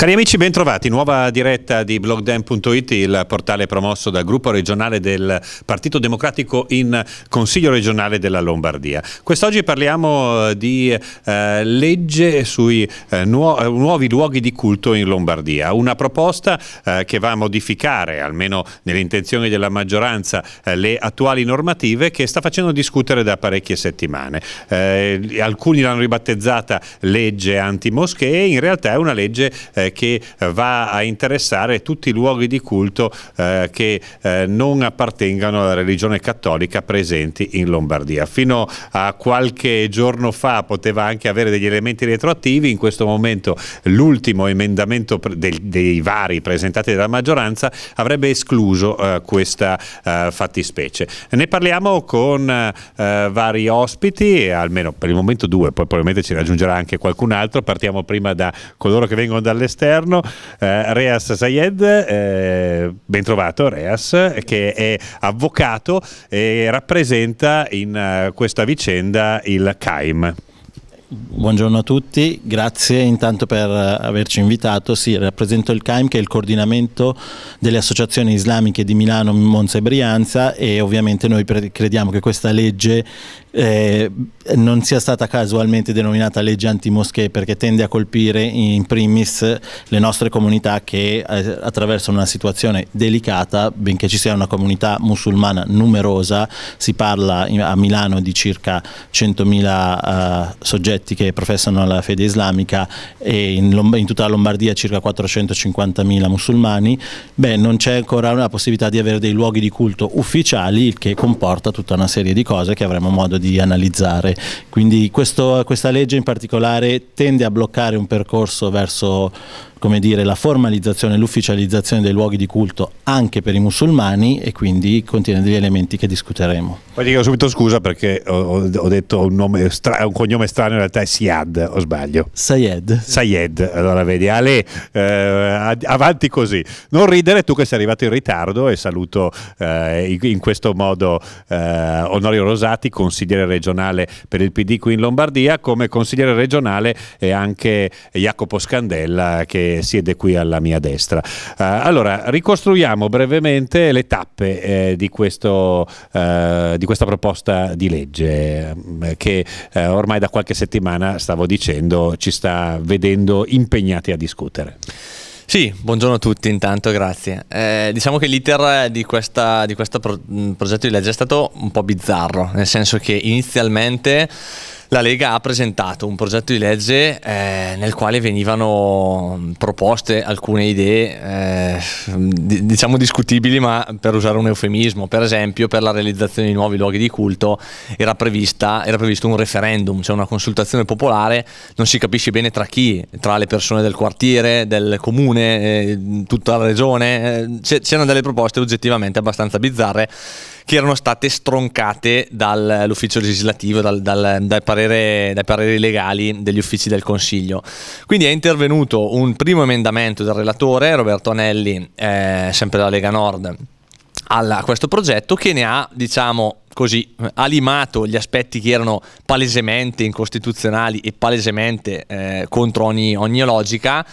Cari amici, bentrovati. Nuova diretta di blogden.it, il portale promosso dal gruppo regionale del Partito Democratico in Consiglio regionale della Lombardia. Quest'oggi parliamo eh, di eh, legge sui eh, nuo eh, nuovi luoghi di culto in Lombardia. Una proposta eh, che va a modificare, almeno nelle intenzioni della maggioranza, eh, le attuali normative che sta facendo discutere da parecchie settimane. alcuni l'hanno ribattezzata legge antimoschee, in realtà è una legge eh, che eh, va a interessare tutti i luoghi di culto eh, che eh, non appartengano alla religione cattolica presenti in Lombardia. Fino a qualche giorno fa poteva anche avere degli elementi retroattivi, in questo momento l'ultimo emendamento dei, dei vari presentati dalla maggioranza avrebbe escluso eh, questa eh, fattispecie. Ne parliamo con eh, vari ospiti, almeno per il momento due, poi probabilmente ci raggiungerà anche qualcun altro, partiamo prima da coloro che vengono dall'esterno esterno eh, Reas Sayed, eh, ben trovato Reas, che è avvocato e rappresenta in uh, questa vicenda il CAIM. Buongiorno a tutti, grazie intanto per eh, averci invitato. Sì, rappresento il CAIM che è il coordinamento delle associazioni islamiche di Milano, Monza e Brianza e ovviamente noi crediamo che questa legge eh, non sia stata casualmente denominata legge antimoschee perché tende a colpire in primis le nostre comunità che eh, attraversano una situazione delicata, benché ci sia una comunità musulmana numerosa, si parla a Milano di circa 100.000 eh, soggetti che professano la fede islamica e in, Lomb in tutta la Lombardia circa 450.000 musulmani, beh non c'è ancora la possibilità di avere dei luoghi di culto ufficiali, il che comporta tutta una serie di cose che avremo modo di di analizzare. Quindi questo, questa legge in particolare tende a bloccare un percorso verso come dire, la formalizzazione e l'ufficializzazione dei luoghi di culto anche per i musulmani e quindi contiene degli elementi che discuteremo. Poi dico subito scusa perché ho, ho detto un, nome stra- un cognome strano, in realtà è Siad, o sbaglio? Sayed. Sayed, allora vedi, Ale, eh, avanti così. Non ridere tu che sei arrivato in ritardo e saluto eh, in questo modo eh, Onorio Rosati, consigliere consigliere regionale per il PD qui in Lombardia, come consigliere regionale è anche Jacopo Scandella che siede qui alla mia destra. Uh, allora, ricostruiamo brevemente le tappe eh, di, questo, uh, di, questa proposta di legge mm, che uh, ormai da qualche settimana, stavo dicendo, ci sta vedendo impegnati a discutere. Sì, buongiorno a tutti intanto, grazie. Eh, diciamo che l'iter di, questa, di questo pro progetto di legge è stato un po' bizzarro, nel senso che inizialmente la Lega ha presentato un progetto di legge eh, nel quale venivano proposte alcune idee, eh, diciamo discutibili, ma per usare un eufemismo, per esempio per la realizzazione di nuovi luoghi di culto era, prevista, era previsto un referendum, cioè una consultazione popolare, non si capisce bene tra chi, tra le persone del quartiere, del comune, eh, tutta la regione, eh, c'erano delle proposte oggettivamente abbastanza bizzarre che erano state stroncate dall'ufficio legislativo, dal, dal, dai, parere, dai pareri legali degli uffici del Consiglio. Quindi è intervenuto un primo emendamento del relatore, Roberto Anelli, eh, sempre della Lega Nord, alla, a questo progetto che ne ha, diciamo, così ha gli aspetti che erano palesemente incostituzionali e palesemente eh, contro ogni, ogni logica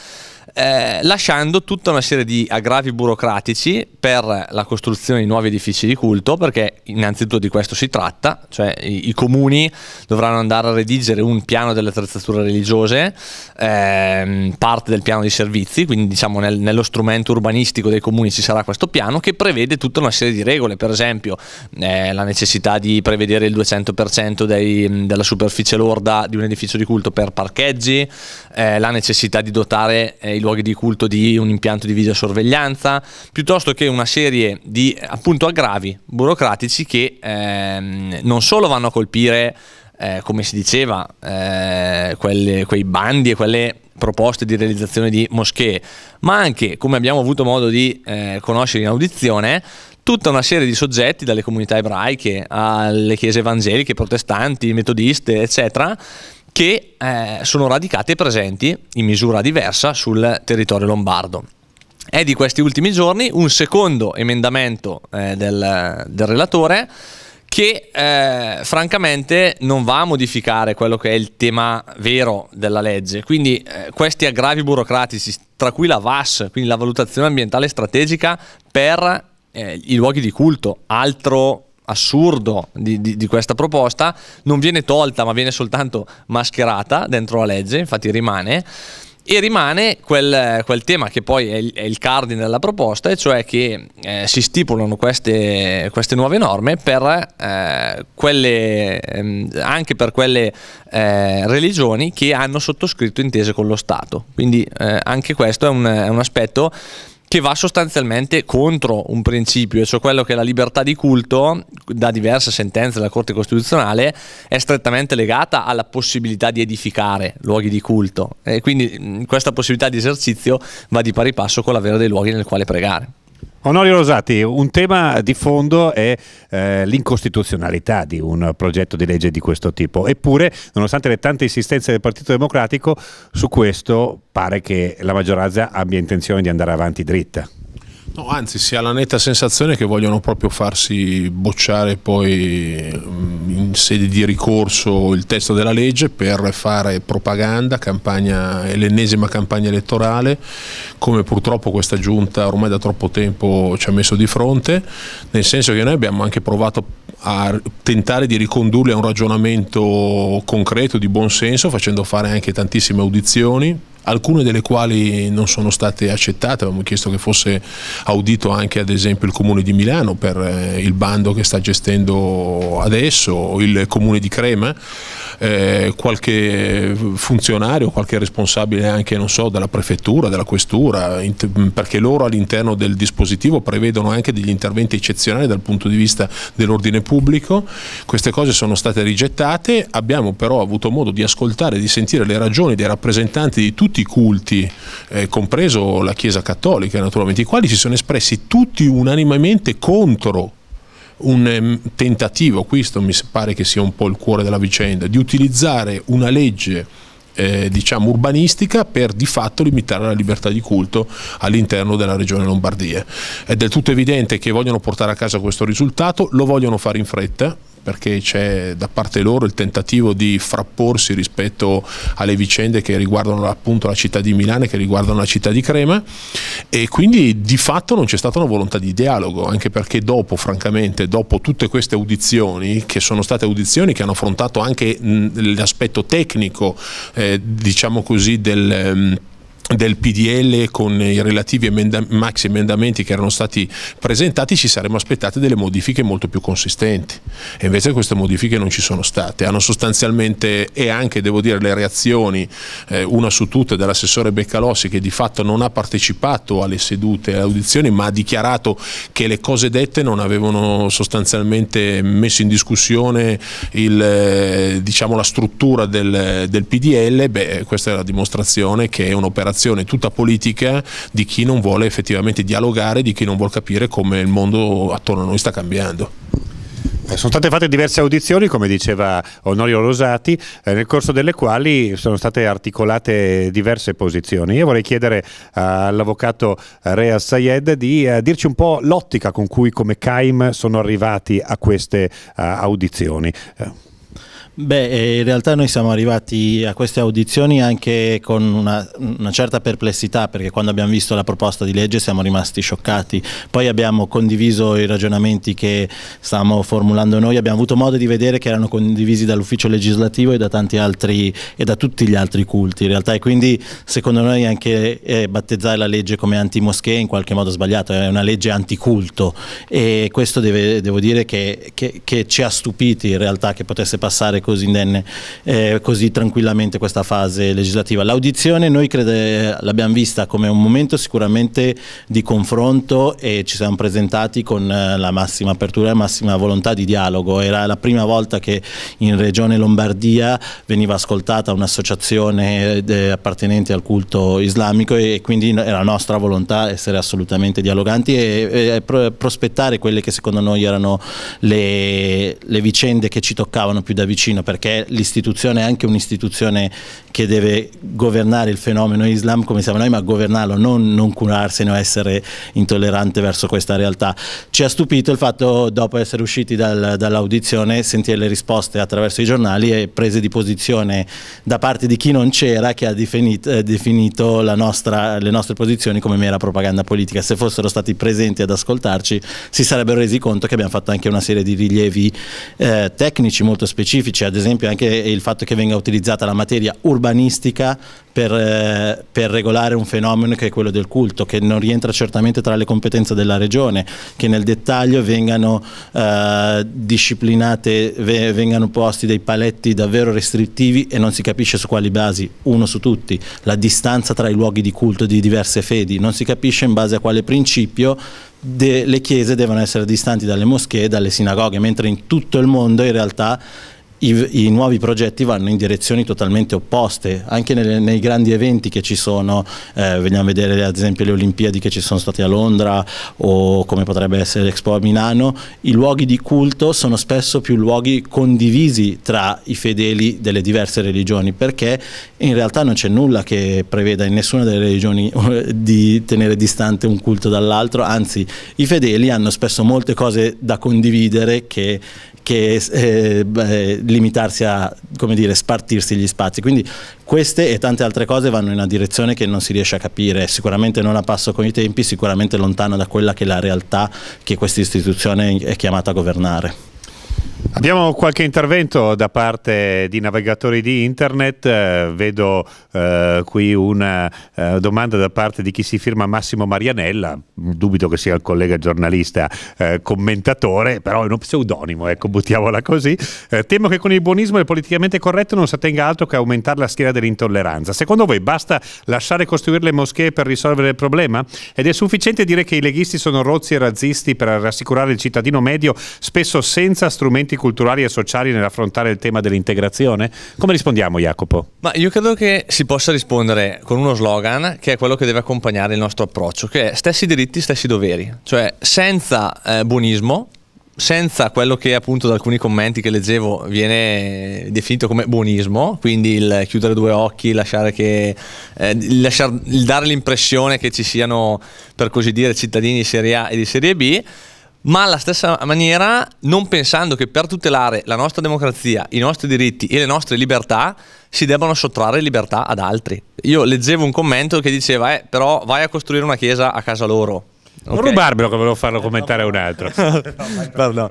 eh, lasciando tutta una serie di aggravi burocratici per la costruzione di nuovi edifici di culto, perché innanzitutto di questo si tratta, cioè i, i comuni dovranno andare a redigere un piano delle attrezzature religiose, ehm, parte del piano di servizi, quindi diciamo nel, nello strumento urbanistico dei comuni ci sarà questo piano che prevede tutta una serie di regole, per esempio eh, la necessità di prevedere il 200% dei, della superficie lorda di un edificio di culto per parcheggi, eh, la necessità di dotare eh, i luoghi di culto di un impianto di videosorveglianza, piuttosto che una serie di appunto aggravi burocratici che ehm, non solo vanno a colpire, eh, come si diceva, eh, quelle, quei bandi e quelle proposte di realizzazione di moschee, ma anche, come abbiamo avuto modo di eh, conoscere in audizione, tutta una serie di soggetti, dalle comunità ebraiche alle chiese evangeliche, protestanti, metodiste, eccetera, che eh, sono radicate e presenti in misura diversa sul territorio lombardo. È di questi ultimi giorni un secondo emendamento eh, del, del, relatore che eh, francamente non va a modificare quello che è il tema vero della legge. Quindi eh, questi aggravi burocratici, tra cui la VAS, quindi la valutazione ambientale strategica per eh, i luoghi di culto, altro assurdo di, di, di, questa proposta non viene tolta ma viene soltanto mascherata dentro la legge, infatti rimane. E rimane quel, quel tema che poi è il, è il, cardine della proposta, e cioè che eh, si stipulano queste, queste, nuove norme per, eh, quelle, ehm, anche per quelle eh, religioni che hanno sottoscritto intese con lo Stato. Quindi eh, anche questo è un, è un aspetto che va sostanzialmente contro un principio, cioè quello che la libertà di culto, da diverse sentenze della Corte Costituzionale, è strettamente legata alla possibilità di edificare luoghi di culto e quindi questa possibilità di esercizio va di pari passo con l'avere dei luoghi nel quale pregare. Onorio Rosati, un tema di fondo è eh, l'incostituzionalità di un progetto di legge di questo tipo, eppure nonostante le tante insistenze del Partito Democratico su questo pare che la maggioranza abbia intenzione di andare avanti dritta. No, anzi, si ha la netta sensazione che vogliono proprio farsi bocciare poi mm, in sede di ricorso il testo della legge per fare propaganda, l'ennesima campagna elettorale, come purtroppo questa giunta ormai da troppo tempo ci ha messo di fronte, nel senso che noi abbiamo anche provato a tentare di ricondurli a un ragionamento concreto, di buon senso, facendo fare anche tantissime audizioni alcune delle quali non sono state accettate, abbiamo chiesto che fosse audito anche ad esempio il Comune di Milano per eh, il bando che sta gestendo adesso, il Comune di Crema, eh, qualche funzionario, qualche responsabile anche so, della prefettura, della questura, perché loro all'interno del dispositivo prevedono anche degli interventi eccezionali dal punto di vista dell'ordine pubblico, queste cose sono state rigettate, abbiamo però avuto modo di ascoltare, e di sentire le ragioni dei rappresentanti di tutti tutti i culti, eh, compreso la Chiesa Cattolica naturalmente, i quali si sono espressi tutti unanimemente contro un ehm, tentativo, questo mi pare che sia un po' il cuore della vicenda, di utilizzare una legge eh, diciamo urbanistica per di fatto limitare la libertà di culto all'interno della regione Lombardia. È del tutto evidente che vogliono portare a casa questo risultato, lo vogliono fare in fretta, perché c'è da parte loro il tentativo di frapporsi rispetto alle vicende che riguardano appunto la città di Milano e che riguardano la città di Crema e quindi di fatto non c'è stata una volontà di dialogo, anche perché dopo, francamente, dopo tutte queste audizioni, che sono state audizioni che hanno affrontato anche l'aspetto tecnico, eh, diciamo così, del... Ehm, del PDL con i relativi emenda- maxi emendamenti che erano stati presentati ci saremmo aspettate delle modifiche molto più consistenti e invece queste modifiche non ci sono state hanno sostanzialmente e anche devo dire le reazioni eh, una su tutte dell'assessore Beccalossi che di fatto non ha partecipato alle sedute e alle audizioni ma ha dichiarato che le cose dette non avevano sostanzialmente messo in discussione il, eh, diciamo, la struttura del, del PDL beh questa è la dimostrazione che è un'operazione generazione tutta politica di chi non vuole effettivamente dialogare, di chi non vuole capire come il mondo attorno a noi sta cambiando. Eh, sono state fatte diverse audizioni, come diceva Onorio Rosati, eh, nel corso delle quali sono state articolate diverse posizioni. Io vorrei chiedere eh, all'avvocato Rea Sayed di dirci un po' l'ottica con cui come CAIM sono arrivati a queste audizioni. Beh, eh, in realtà noi siamo arrivati a queste audizioni anche con una, una, certa perplessità perché quando abbiamo visto la proposta di legge siamo rimasti scioccati, poi abbiamo condiviso i ragionamenti che stavamo formulando noi, abbiamo avuto modo di vedere che erano condivisi dall'ufficio legislativo e da, altri, e da tutti gli altri culti in realtà e quindi secondo noi anche eh, battezzare la legge come anti-moschee è in qualche modo sbagliato, è una legge anticulto e questo deve, devo dire che, che, che ci ha stupiti in realtà che potesse passare così indenne, eh, così tranquillamente questa fase legislativa. L'audizione noi l'abbiamo vista come un momento sicuramente di confronto e ci siamo presentati con eh, la massima apertura e la massima volontà di dialogo. Era la prima volta che in Regione Lombardia veniva ascoltata un'associazione eh, appartenente al culto islamico e quindi era nostra volontà essere assolutamente dialoganti e, e prospettare quelle che secondo noi erano le, le vicende che ci toccavano più da vicino Palestina, perché l'istituzione è anche un'istituzione che deve governare il fenomeno Islam come siamo noi, ma governarlo, non, non curarsene o essere intollerante verso questa realtà. Ci ha stupito il fatto, dopo essere usciti dal, dall'audizione, sentire le risposte attraverso i giornali e prese di posizione da parte di chi non c'era, che ha definito, eh, definito nostra, le nostre posizioni come mera propaganda politica. Se fossero stati presenti ad ascoltarci, si sarebbero resi conto che abbiamo fatto anche una serie di rilievi eh, tecnici molto specifici c'è ad esempio anche il fatto che venga utilizzata la materia urbanistica per, eh, per, regolare un fenomeno che è quello del culto, che non rientra certamente tra le competenze della regione, che nel dettaglio vengano eh, disciplinate, vengano posti dei paletti davvero restrittivi e non si capisce su quali basi, uno su tutti, la distanza tra i luoghi di culto di diverse fedi, non si capisce in base a quale principio le chiese devono essere distanti dalle moschee e dalle sinagoghe, mentre in tutto il mondo in realtà i, i, nuovi progetti vanno in direzioni totalmente opposte, anche nelle, nei grandi eventi che ci sono, eh, veniamo vedere ad esempio le Olimpiadi che ci sono state a Londra o come potrebbe essere l'Expo a Milano, i luoghi di culto sono spesso più luoghi condivisi tra i fedeli delle diverse religioni, perché in realtà non c'è nulla che preveda in nessuna delle religioni eh, di tenere distante un culto dall'altro, anzi i fedeli hanno spesso molte cose da condividere che che eh, beh, limitarsi a dire, spartirsi gli spazi. Quindi queste e tante altre cose vanno in una direzione che non si riesce a capire, sicuramente non a passo con i tempi, sicuramente lontano da quella che è la realtà che questa istituzione è chiamata a governare. Abbiamo qualche intervento da parte di navigatori di internet, eh, vedo eh, qui una eh, domanda da parte di chi si firma Massimo Marianella, dubito che sia il collega giornalista eh, commentatore, però è uno pseudonimo, ecco, buttiamola così. Eh, temo che con il buonismo e il politicamente corretto non si tenga altro che aumentare la schiera dell'intolleranza. Secondo voi basta lasciare costruire le moschee per risolvere il problema? Ed è sufficiente dire che i leghisti sono rozzi e razzisti per rassicurare il cittadino medio, spesso senza strumenti strumenti culturali e sociali nell'affrontare il tema dell'integrazione? Come rispondiamo Jacopo? Ma io credo che si possa rispondere con uno slogan che è quello che deve accompagnare il nostro approccio, che è stessi diritti, stessi doveri, cioè senza eh, buonismo, senza quello che appunto da alcuni commenti che leggevo viene definito come buonismo, quindi il chiudere due occhi, lasciare che, eh, lasciar, dare l'impressione che ci siano per così dire cittadini di serie A e di serie B, ma alla stessa maniera non pensando che per tutelare la nostra democrazia, i nostri diritti e le nostre libertà si debbano sottrarre libertà ad altri. Io leggevo un commento che diceva, eh, però vai a costruire una chiesa a casa loro. Non okay. rubarmelo che volevo farlo commentare a un altro. no,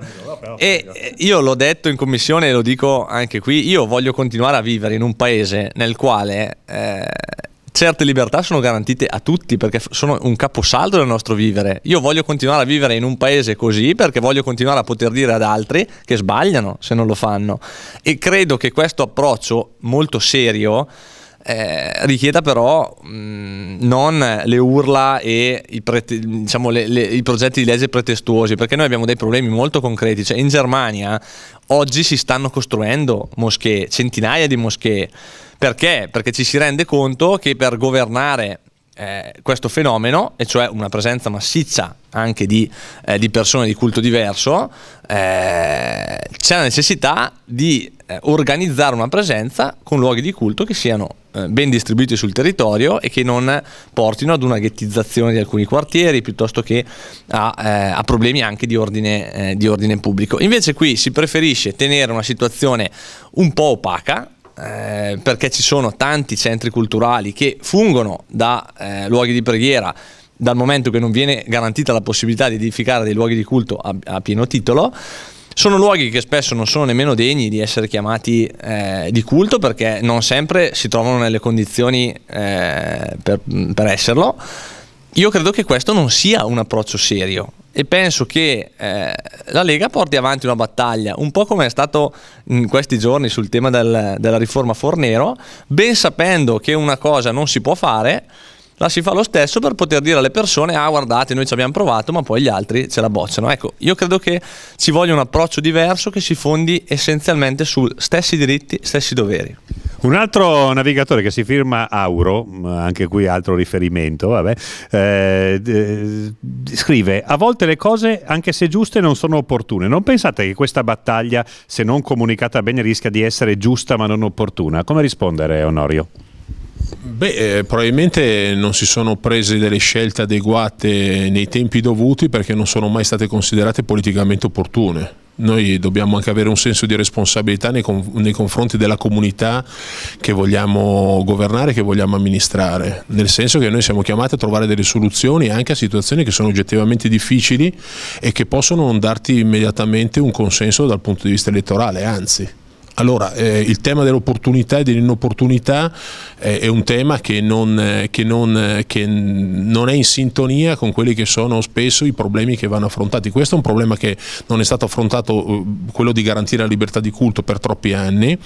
e io l'ho detto in commissione e lo dico anche qui, io voglio continuare a vivere in un paese nel quale eh, certe libertà sono garantite a tutti perché sono un caposaldo del nostro vivere. Io voglio continuare a vivere in un paese così perché voglio continuare a poter dire ad altri che sbagliano se non lo fanno. E credo che questo approccio molto serio eh, richieda però mh, non le urla e i, prete, diciamo, le, le, i, progetti di legge pretestuosi, perché noi abbiamo dei problemi molto concreti. Cioè, in Germania oggi si stanno costruendo moschee, centinaia di moschee. Perché? Perché ci si rende conto che per governare eh, questo fenomeno, e cioè una presenza massiccia anche di, eh, di persone di culto diverso, eh, c'è la necessità di eh, organizzare una presenza con luoghi di culto che siano eh, ben distribuiti sul territorio e che non portino ad una ghettizzazione di alcuni quartieri piuttosto che a, eh, a problemi anche di ordine, eh, di ordine, pubblico. Invece qui si preferisce tenere una situazione un po' opaca eh, perché ci sono tanti centri culturali che fungono da eh, luoghi di preghiera dal momento che non viene garantita la possibilità di edificare dei luoghi di culto a, a pieno titolo. Sono luoghi che spesso non sono nemmeno degni di essere chiamati eh, di culto perché non sempre si trovano nelle condizioni eh, per, per esserlo io credo che questo non sia un approccio serio e penso che eh, la Lega porti avanti una battaglia, un po' come è stato in questi giorni sul tema del, della riforma Fornero, ben sapendo che una cosa non si può fare la si fa lo stesso per poter dire alle persone ah guardate noi ci abbiamo provato ma poi gli altri ce la bocciano. Ecco, io credo che ci voglia un approccio diverso che si fondi essenzialmente su stessi diritti, stessi doveri. Un altro navigatore che si firma Auro, mm, anche qui altro riferimento, vabbè, eh, eh, scrive a volte le cose anche se giuste non sono opportune. Non pensate che questa battaglia se non comunicata bene rischia di essere giusta ma non opportuna? Come rispondere Onorio? Beh, eh, probabilmente non si sono prese delle scelte adeguate nei tempi dovuti perché non sono mai state considerate politicamente opportune noi dobbiamo anche avere un senso di responsabilità nei, nei, confronti della comunità che vogliamo governare, che vogliamo amministrare, nel senso che noi siamo chiamati a trovare delle soluzioni anche a situazioni che sono oggettivamente difficili e che possono non darti immediatamente un consenso dal punto di vista elettorale, anzi. Allora, eh, il tema dell'opportunità e dell'inopportunità è un tema che non, eh, che, non, eh, che non, è in sintonia con quelli che sono spesso i problemi che vanno affrontati. Questo è un problema che non è stato affrontato, eh, quello di garantire la libertà di culto per troppi anni,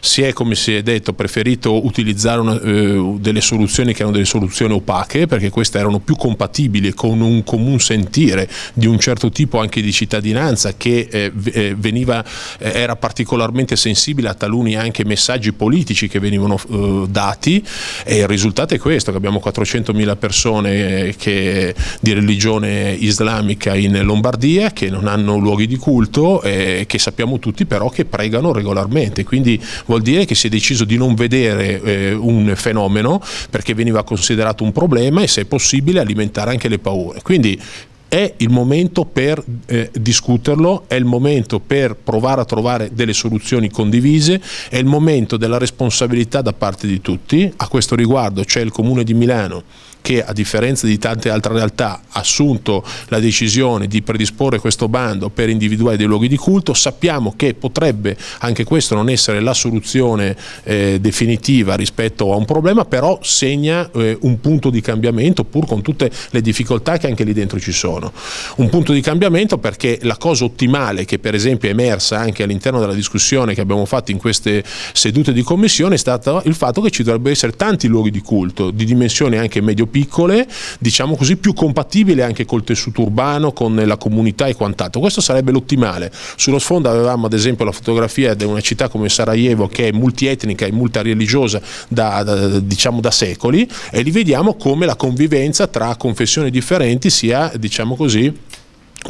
si è come si è detto preferito utilizzare una, eh, delle soluzioni che erano delle soluzioni opache perché queste erano più compatibili con un comune sentire di un certo tipo anche di cittadinanza che eh, veniva, eh, era particolarmente sensibile a taluni anche messaggi politici che venivano dati dati e il risultato è questo, che abbiamo 400.000 persone eh, che, di religione islamica in Lombardia che non hanno luoghi di culto e eh, che sappiamo tutti però che pregano regolarmente, quindi vuol dire che si è deciso di non vedere eh, un fenomeno perché veniva considerato un problema e se è possibile alimentare anche le paure. Quindi è il momento per eh, discuterlo, è il momento per provare a trovare delle soluzioni condivise, è il momento della responsabilità da parte di tutti. A questo riguardo c'è il Comune di Milano che a differenza di tante altre realtà ha assunto la decisione di predisporre questo bando per individuare dei luoghi di culto, sappiamo che potrebbe anche questo non essere la soluzione eh, definitiva rispetto a un problema, però segna eh, un punto di cambiamento pur con tutte le difficoltà che anche lì dentro ci sono. Un punto di cambiamento perché la cosa ottimale che per esempio è emersa anche all'interno della discussione che abbiamo fatto in queste sedute di commissione è stato il fatto che ci dovrebbero essere tanti luoghi di culto di dimensioni anche medio piccole, diciamo così, più compatibile anche col tessuto urbano, con la comunità e quant'altro. Questo sarebbe l'ottimale. Sullo sfondo avevamo ad esempio la fotografia di una città come Sarajevo che è multietnica e multireligiosa da, da, diciamo, da secoli e lì vediamo come la convivenza tra confessioni differenti sia, diciamo così,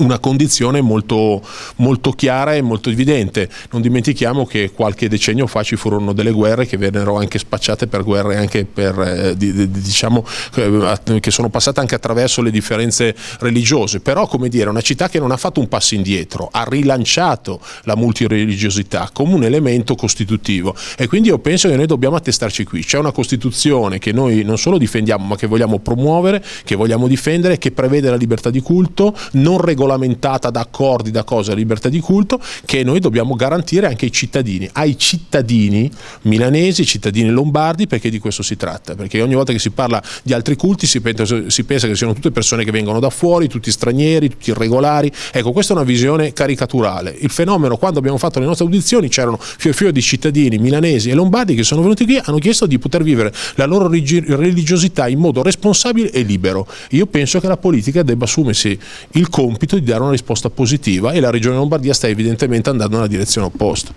una condizione molto, molto, chiara e molto evidente. Non dimentichiamo che qualche decennio fa ci furono delle guerre che vennero anche spacciate per guerre anche per, eh, diciamo, eh, che sono passate anche attraverso le differenze religiose, però come dire, una città che non ha fatto un passo indietro, ha rilanciato la multireligiosità come un elemento costitutivo e quindi io penso che noi dobbiamo attestarci qui, c'è una Costituzione che noi non solo difendiamo ma che vogliamo promuovere, che vogliamo difendere, che prevede la libertà di culto, non regolata regolamentata da accordi, da cosa, libertà di culto, che noi dobbiamo garantire anche ai cittadini, ai cittadini milanesi, ai cittadini lombardi, perché di questo si tratta, perché ogni volta che si parla di altri culti si pensa, si pensa che siano tutte persone che vengono da fuori, tutti stranieri, tutti irregolari, ecco questa è una visione caricaturale, il fenomeno quando abbiamo fatto le nostre audizioni c'erano fio fio di cittadini milanesi e lombardi che sono venuti qui, e hanno chiesto di poter vivere la loro religiosità in modo responsabile e libero, io penso che la politica debba assumersi il compito compito di dare una risposta positiva e la Regione Lombardia sta evidentemente andando nella direzione opposta.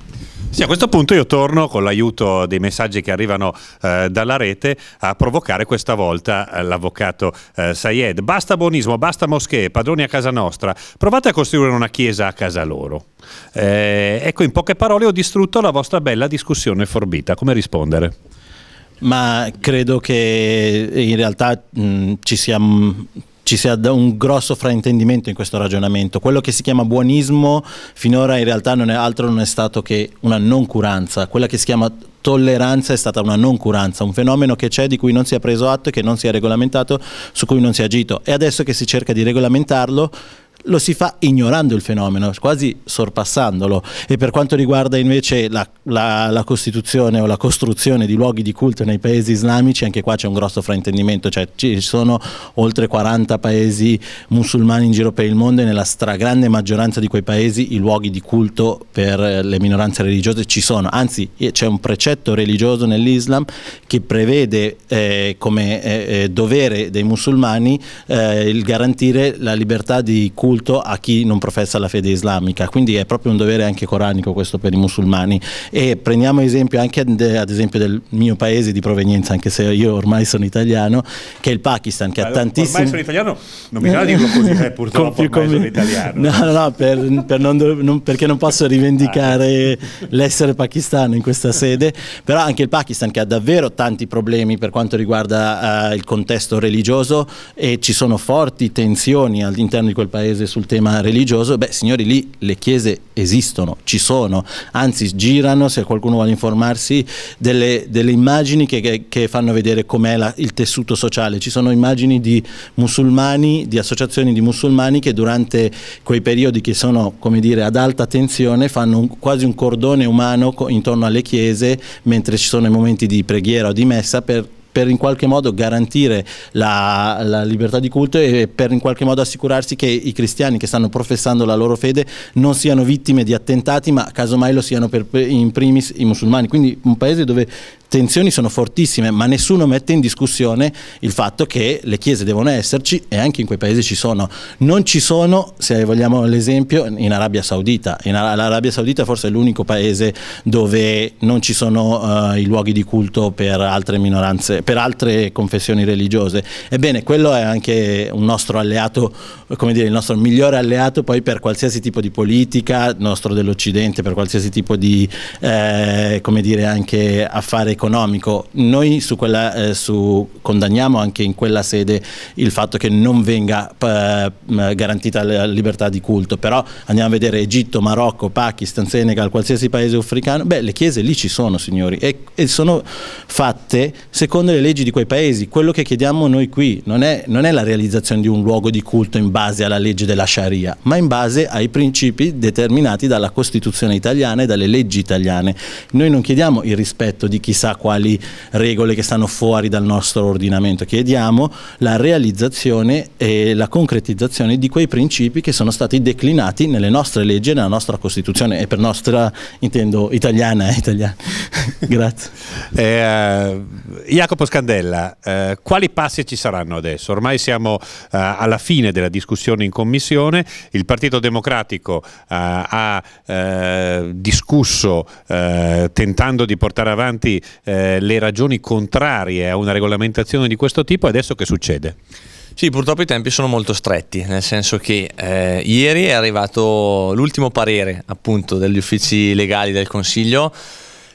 Sì, a questo punto io torno con l'aiuto dei messaggi che arrivano eh, dalla rete a provocare questa volta eh, l'avvocato eh, Sayed. Basta buonismo, basta moschee, padroni a casa nostra. Provate a costruire una chiesa a casa loro. Eh, ecco, in poche parole ho distrutto la vostra bella discussione forbita. Come rispondere? Ma credo che in realtà mh, ci siamo ci sia un grosso fraintendimento in questo ragionamento. Quello che si chiama buonismo finora in realtà non è altro non è stato che una non curanza. quella che si chiama tolleranza è stata una non curanza, un fenomeno che c'è di cui non si è preso atto e che non si è regolamentato, su cui non si è agito. E adesso che si cerca di regolamentarlo lo si fa ignorando il fenomeno, quasi sorpassandolo. E per quanto riguarda invece la, la, la, costituzione o la costruzione di luoghi di culto nei paesi islamici, anche qua c'è un grosso fraintendimento, cioè ci sono oltre 40 paesi musulmani in giro per il mondo e nella stragrande maggioranza di quei paesi i luoghi di culto per le minoranze religiose ci sono, anzi c'è un precetto religioso nell'Islam che prevede eh, come eh, eh dovere dei musulmani eh, il garantire la libertà di culto culto a chi non professa la fede islamica, quindi è proprio un dovere anche coranico questo per i musulmani e prendiamo esempio anche ad esempio del mio paese di provenienza, anche se io ormai sono italiano, che è il Pakistan, che ha tantissimi... Ormai sono italiano, non mi no. dirlo così, eh, purtroppo Con sono italiano. No, no, per, per non, non, perché non posso rivendicare ah. l'essere pakistano in questa sede, però anche il Pakistan che ha davvero tanti problemi per quanto riguarda uh, il contesto religioso e ci sono forti tensioni all'interno di quel paese chiese sul tema religioso, beh signori lì le chiese esistono, ci sono, anzi girano, se qualcuno vuole informarsi, delle, delle immagini che, che, che, fanno vedere com'è il tessuto sociale, ci sono immagini di musulmani, di associazioni di musulmani che durante quei periodi che sono come dire ad alta tensione fanno un, quasi un cordone umano intorno alle chiese mentre ci sono i momenti di preghiera o di messa per per in qualche modo garantire la, la, libertà di culto e per in qualche modo assicurarsi che i cristiani che stanno professando la loro fede non siano vittime di attentati ma casomai lo siano per, in primis i musulmani. Quindi un paese dove tensioni sono fortissime, ma nessuno mette in discussione il fatto che le chiese devono esserci e anche in quei paesi ci sono. Non ci sono, se vogliamo l'esempio, in Arabia Saudita. In Ar L'Arabia Saudita forse è l'unico paese dove non ci sono uh, i luoghi di culto per altre minoranze, per altre confessioni religiose. Ebbene, quello è anche un nostro alleato, come dire, il nostro migliore alleato poi per qualsiasi tipo di politica, nostro dell'Occidente, per qualsiasi tipo di, eh, come dire, anche affare economico. Noi su quella, eh, su, condanniamo anche in quella sede il fatto che non venga eh, garantita la libertà di culto, però andiamo a vedere Egitto, Marocco, Pakistan, Senegal, qualsiasi paese africano, beh le chiese lì ci sono signori e, e sono fatte secondo le leggi di quei paesi. Quello che chiediamo noi qui non è, non è la realizzazione di un luogo di culto in base alla legge della Sharia, ma in base ai principi determinati dalla Costituzione italiana e dalle leggi italiane. Noi non chiediamo il rispetto di chissà quali regole che stanno fuori dal nostro ordinamento, chiediamo la realizzazione e la concretizzazione di quei principi che sono stati declinati nelle nostre leggi e nella nostra Costituzione e per nostra intendo italiana, eh, italiana. Grazie. Eh, eh, Jacopo Scandella, eh, quali passi ci saranno adesso? Ormai siamo eh, alla fine della discussione in Commissione, il Partito Democratico eh, ha discusso tentando di portare avanti eh, le ragioni contrarie a una regolamentazione di questo tipo, adesso che succede? Sì, purtroppo i tempi sono molto stretti, nel senso che eh, ieri è arrivato l'ultimo parere appunto degli uffici legali del Consiglio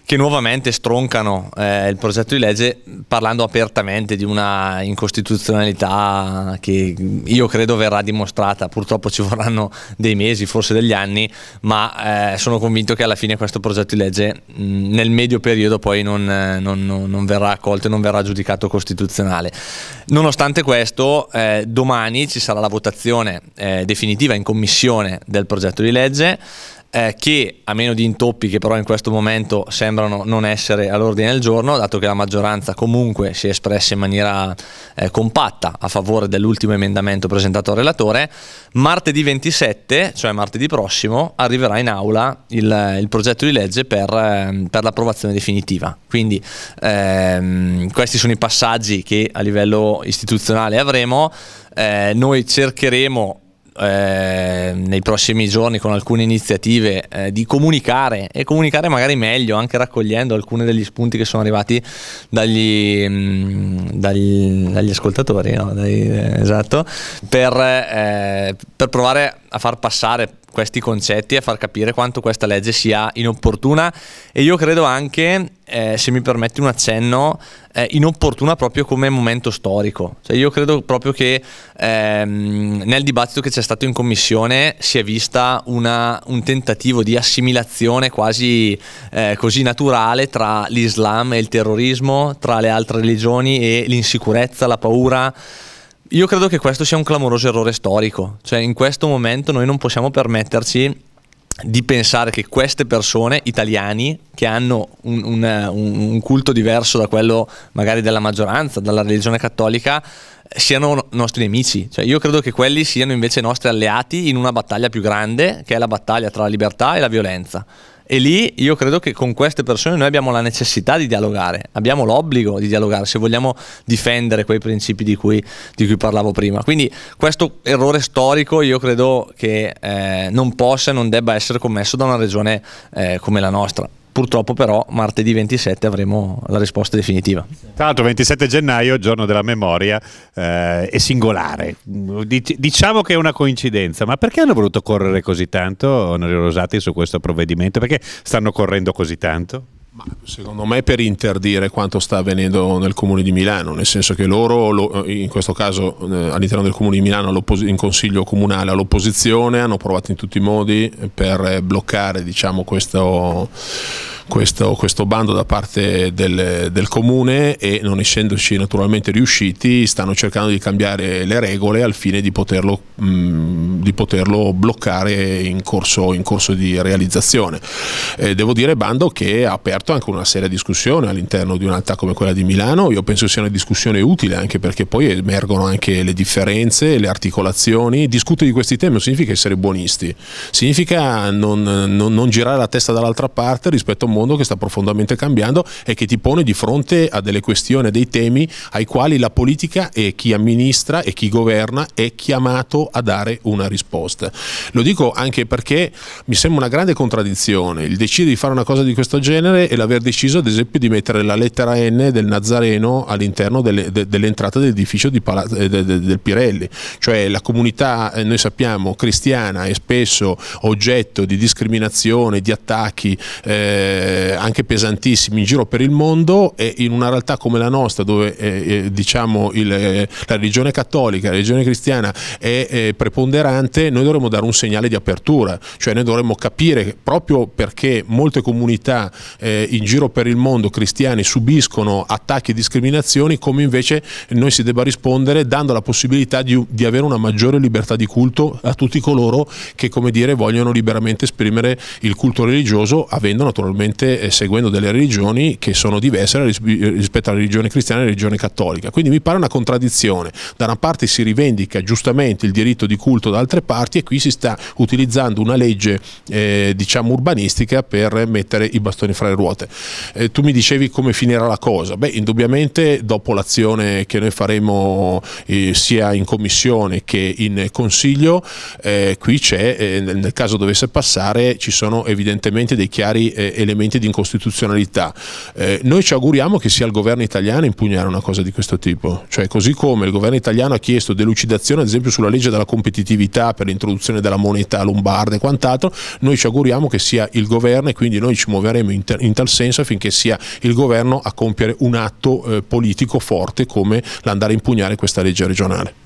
che nuovamente stroncano eh, il progetto di legge parlando apertamente di una incostituzionalità che io credo verrà dimostrata, purtroppo ci vorranno dei mesi, forse degli anni, ma eh, sono convinto che alla fine questo progetto di legge mh, nel medio periodo poi non, eh, non, non, verrà accolto e non verrà giudicato costituzionale. Nonostante questo, eh, domani ci sarà la votazione eh, definitiva in commissione del progetto di legge eh, che a meno di intoppi che però in questo momento sembrano non essere all'ordine del giorno, dato che la maggioranza comunque si è espressa in maniera eh, compatta a favore dell'ultimo emendamento presentato al relatore, martedì 27, cioè martedì prossimo, arriverà in aula il, il progetto di legge per, ehm, per l'approvazione definitiva. Quindi ehm, questi sono i passaggi che a livello istituzionale avremo. Eh, noi cercheremo Ehm, nei prossimi giorni con alcune iniziative eh, di comunicare e comunicare magari meglio, anche raccogliendo alcuni degli spunti che sono arrivati dagli, mh, mm, dagli, dagli ascoltatori, no? Dai, eh, esatto, per, eh, per provare a far passare questi concetti e far capire quanto questa legge sia inopportuna e io credo anche, eh, se mi permetti un accenno, eh, inopportuna proprio come momento storico. Cioè io credo proprio che ehm, nel dibattito che c'è stato in commissione si è vista una, un tentativo di assimilazione quasi eh, così naturale tra l'Islam e il terrorismo, tra le altre religioni e l'insicurezza, la paura. Io credo che questo sia un clamoroso errore storico, cioè in questo momento noi non possiamo permetterci di pensare che queste persone, italiani, che hanno un, un, un, culto diverso da quello magari della maggioranza, dalla religione cattolica, siano nostri nemici. Cioè, io credo che quelli siano invece nostri alleati in una battaglia più grande, che è la battaglia tra la libertà e la violenza. E lì io credo che con queste persone noi abbiamo la necessità di dialogare, abbiamo l'obbligo di dialogare se vogliamo difendere quei principi di cui, di cui parlavo prima. Quindi questo errore storico io credo che eh, non possa e non debba essere commesso da una regione eh, come la nostra. Purtroppo però martedì 27 avremo la risposta definitiva. Tra l'altro 27 gennaio, giorno della memoria, eh, è singolare. Diciamo che è una coincidenza, ma perché hanno voluto correre così tanto, onorevole Rosati, su questo provvedimento? Perché stanno correndo così tanto? Ma secondo me per interdire quanto sta avvenendo nel Comune di Milano, nel senso che loro, in questo caso eh, all'interno del Comune di Milano, in Consiglio Comunale all'opposizione, hanno provato in tutti i modi per bloccare diciamo, questo questo, questo bando da parte del, del, comune e non essendoci naturalmente riusciti stanno cercando di cambiare le regole al fine di poterlo, mh, mm, di poterlo bloccare in corso, in corso, di realizzazione. Eh, devo dire bando che ha aperto anche una seria discussione all'interno di un'alta come quella di Milano, io penso sia una discussione utile anche perché poi emergono anche le differenze, le articolazioni, discutere di questi temi non significa essere buonisti, significa non, non, non girare la testa dall'altra parte rispetto a mondo che sta profondamente cambiando e che ti pone di fronte a delle questioni, a dei temi ai quali la politica e chi amministra e chi governa è chiamato a dare una risposta. Lo dico anche perché mi sembra una grande contraddizione il decidere di fare una cosa di questo genere e l'aver deciso ad esempio di mettere la lettera N del Nazareno all'interno delle, de, dell'entrata dell'edificio Palazzo, de, de, del Pirelli, cioè la comunità, eh, noi sappiamo, cristiana è spesso oggetto di discriminazione, di attacchi. Eh, eh, anche pesantissimi in giro per il mondo e in una realtà come la nostra dove eh, eh diciamo il, eh, la religione cattolica, la religione cristiana è eh, preponderante, noi dovremmo dare un segnale di apertura, cioè noi dovremmo capire proprio perché molte comunità in giro per il mondo cristiani subiscono attacchi e discriminazioni come invece noi si debba rispondere dando la possibilità di, di avere una maggiore libertà di culto a tutti coloro che come dire vogliono liberamente esprimere il culto religioso avendo naturalmente ovviamente eh, seguendo delle religioni che sono diverse rispetto alla religione cristiana e alla religione cattolica. Quindi mi pare una contraddizione. Da una parte si rivendica giustamente il diritto di culto da altre parti e qui si sta utilizzando una legge eh, diciamo urbanistica per mettere i bastoni fra le ruote. Eh, tu mi dicevi come finirà la cosa. Beh, indubbiamente dopo l'azione che noi faremo eh, sia in commissione che in consiglio, eh, qui c'è, eh, nel caso dovesse passare, ci sono evidentemente dei chiari elementi provvedimenti di incostituzionalità. Eh, noi ci auguriamo che sia il governo italiano a impugnare una cosa di questo tipo, cioè così come il governo italiano ha chiesto delucidazione ad esempio sulla legge della competitività per l'introduzione della moneta lombarda e quant'altro, noi ci auguriamo che sia il governo e quindi noi ci muoveremo in, in tal senso affinché sia il governo a compiere un atto eh, politico forte come l'andare a impugnare questa legge regionale.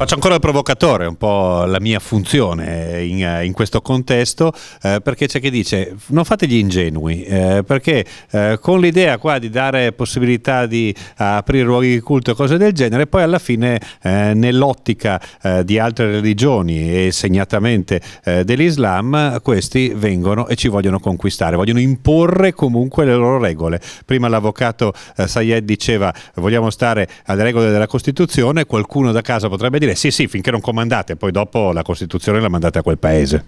Faccio ancora il provocatore, un po' la mia funzione in, in questo contesto, eh, perché c'è chi dice non fate gli ingenui, eh, perché eh, con l'idea qua di dare possibilità di eh, aprire luoghi di culto e cose del genere, poi alla fine eh, nell'ottica eh, di altre religioni e segnatamente dell'Islam, questi vengono e ci vogliono conquistare, vogliono imporre comunque le loro regole. Prima l'avvocato Sayed diceva vogliamo stare alle regole della Costituzione, qualcuno da casa potrebbe potrebbe dire sì sì finché non comandate, poi dopo la Costituzione la mandate a quel paese.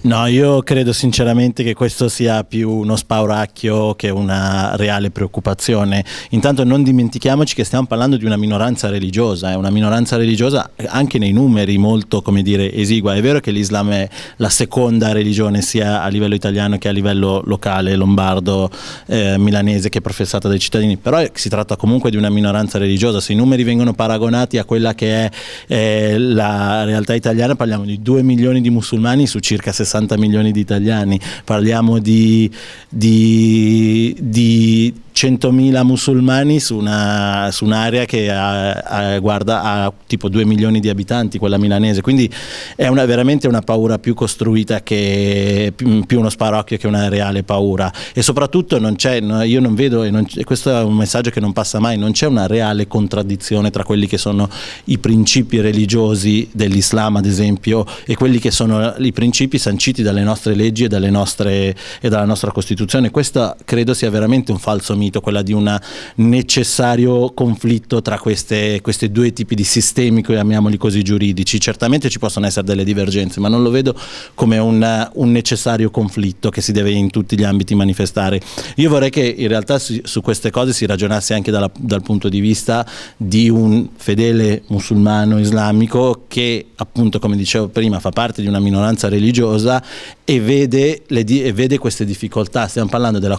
No, io credo sinceramente che questo sia più uno spauracchio che una reale preoccupazione. Intanto non dimentichiamoci che stiamo parlando di una minoranza religiosa, è eh? una minoranza religiosa anche nei numeri molto, come dire, esigua. È vero che l'Islam è la seconda religione sia a livello italiano che a livello locale, lombardo, eh, milanese, che è professata dai cittadini, però si tratta comunque di una minoranza religiosa. Se i numeri vengono paragonati a quella che è eh, la realtà italiana, parliamo di 2 milioni di musulmani su circa 60 60 milioni di italiani, parliamo di, di, di 100.000 musulmani su, una, su un'area che ha, ha, guarda, ha tipo 2 milioni di abitanti, quella milanese, quindi è una, veramente una paura più costruita che più uno sparocchio che una reale paura e soprattutto non c'è, io non vedo, e non, questo è un messaggio che non passa mai, non c'è una reale contraddizione tra quelli che sono i principi religiosi dell'Islam ad esempio e quelli che sono i principi sanciti dalle nostre leggi e, nostre, e dalla nostra Costituzione, questo credo sia veramente un falso mito definito quella di un necessario conflitto tra questi due tipi di sistemi, chiamiamoli così, giuridici. Certamente ci possono essere delle divergenze, ma non lo vedo come un, un necessario conflitto che si deve in tutti gli ambiti manifestare. Io vorrei che in realtà su, su queste cose si ragionasse anche dalla, dal punto di vista di un fedele musulmano islamico che appunto come dicevo prima fa parte di una minoranza religiosa e vede, le, e vede queste difficoltà. Stiamo parlando della,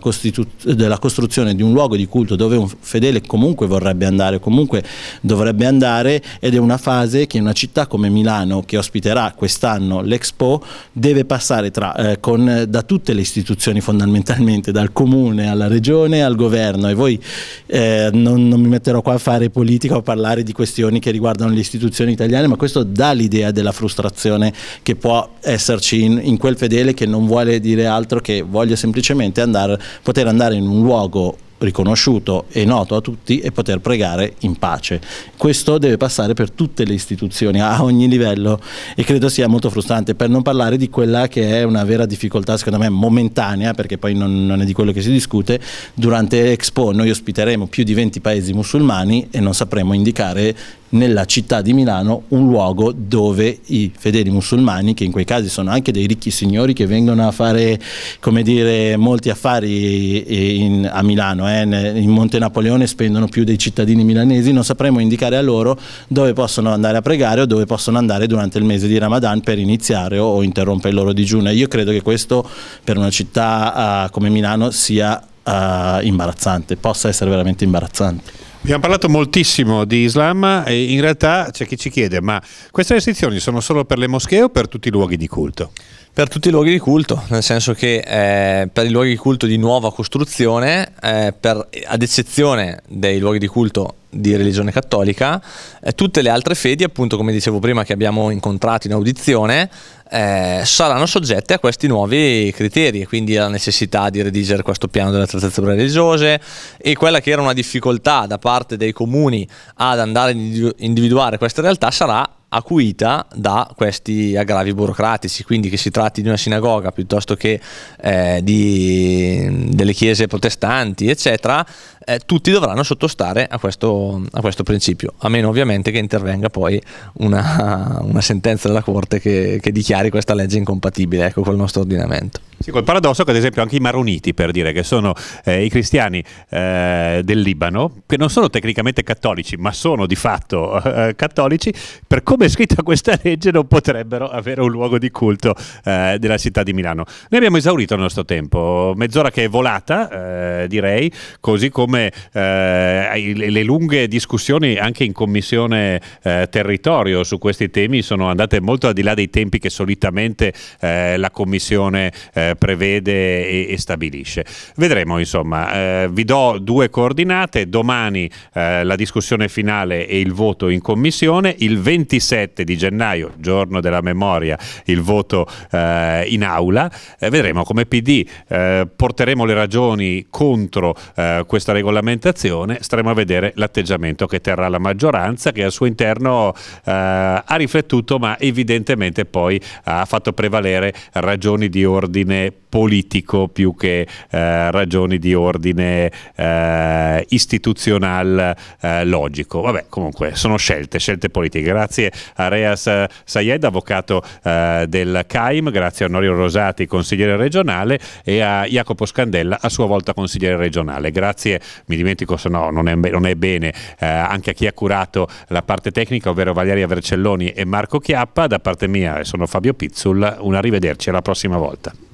della costruzione di un luogo di culto dove un fedele comunque vorrebbe andare, comunque dovrebbe andare ed è una fase che in una città come Milano che ospiterà quest'anno l'Expo deve passare tra, eh, con, eh, da tutte le istituzioni fondamentalmente, dal comune alla regione al governo e voi eh, non, non mi metterò qua a fare politica o a parlare di questioni che riguardano le istituzioni italiane, ma questo dà l'idea della frustrazione che può esserci in, in quel fedele che non vuole dire altro che voglia semplicemente andare, poter andare in un luogo riconosciuto e noto a tutti e poter pregare in pace. Questo deve passare per tutte le istituzioni a ogni livello e credo sia molto frustrante per non parlare di quella che è una vera difficoltà secondo me momentanea perché poi non, non è di quello che si discute durante Expo noi ospiteremo più di 20 paesi musulmani e non sapremo indicare nella città di Milano un luogo dove i fedeli musulmani, che in quei casi sono anche dei ricchi signori che vengono a fare dire, molti affari eh, in, a Milano, eh, in Monte Napoleone spendono più dei cittadini milanesi, non sapremo indicare a loro dove possono andare a pregare o dove possono andare durante il mese di Ramadan per iniziare o interrompere il loro digiuno. Io credo che questo per una città uh, come Milano sia uh, imbarazzante, possa essere veramente imbarazzante. Abbiamo parlato moltissimo di Islam e in realtà c'è chi ci chiede ma queste restrizioni sono solo per le moschee o per tutti i luoghi di culto? Per tutti i luoghi di culto, nel senso che eh, per i luoghi di culto di nuova costruzione, eh, per, ad eccezione dei luoghi di culto di religione cattolica, eh, tutte le altre fedi, appunto come dicevo prima che abbiamo incontrato in audizione, eh, saranno soggette a questi nuovi criteri, quindi alla necessità di redigere questo piano delle attrezzature religiose e quella che era una difficoltà da parte dei comuni ad andare a individuare queste realtà sarà acuita da questi aggravi burocratici, quindi che si tratti di una sinagoga piuttosto che eh, di, delle chiese protestanti, eccetera, eh, tutti dovranno sottostare a questo, a questo, principio, a meno ovviamente che intervenga poi una, una sentenza della Corte che, che, dichiari questa legge incompatibile ecco, il nostro ordinamento. Sì, col paradosso che ad esempio anche i maroniti, per dire che sono eh, i cristiani eh, del Libano, che non sono tecnicamente cattolici, ma sono di fatto eh, eh, cattolici, per come è scritta questa legge non potrebbero avere un luogo di culto eh, della città di Milano. Noi abbiamo esaurito il nostro tempo, mezz'ora che è volata, direi, così come come eh, le lunghe discussioni anche in commissione eh, territorio su questi temi sono andate molto al di là dei tempi che solitamente eh, la commissione eh, prevede e, e, stabilisce. Vedremo insomma, eh, vi do due coordinate, domani eh, la discussione finale e il voto in commissione, il 27 di gennaio, giorno della memoria, il voto in aula, vedremo come PD porteremo le ragioni contro questa regolazione regolamentazione, staremo a vedere l'atteggiamento che terrà la maggioranza che al suo interno eh, ha riflettuto ma evidentemente poi ha fatto prevalere ragioni di ordine politico più che eh, ragioni di ordine eh, istituzional eh, logico. Vabbè, comunque sono scelte, scelte politiche. Grazie a Reas Sayed, avvocato eh, del CAIM, grazie a Norio Rosati, consigliere regionale, e a Jacopo Scandella, a sua volta consigliere regionale. Grazie, mi dimentico se no non è, non è bene, eh, anche a chi ha curato la parte tecnica, ovvero Valeria Vercelloni e Marco Chiappa. Da parte mia eh, sono Fabio Pizzul, un arrivederci alla prossima volta.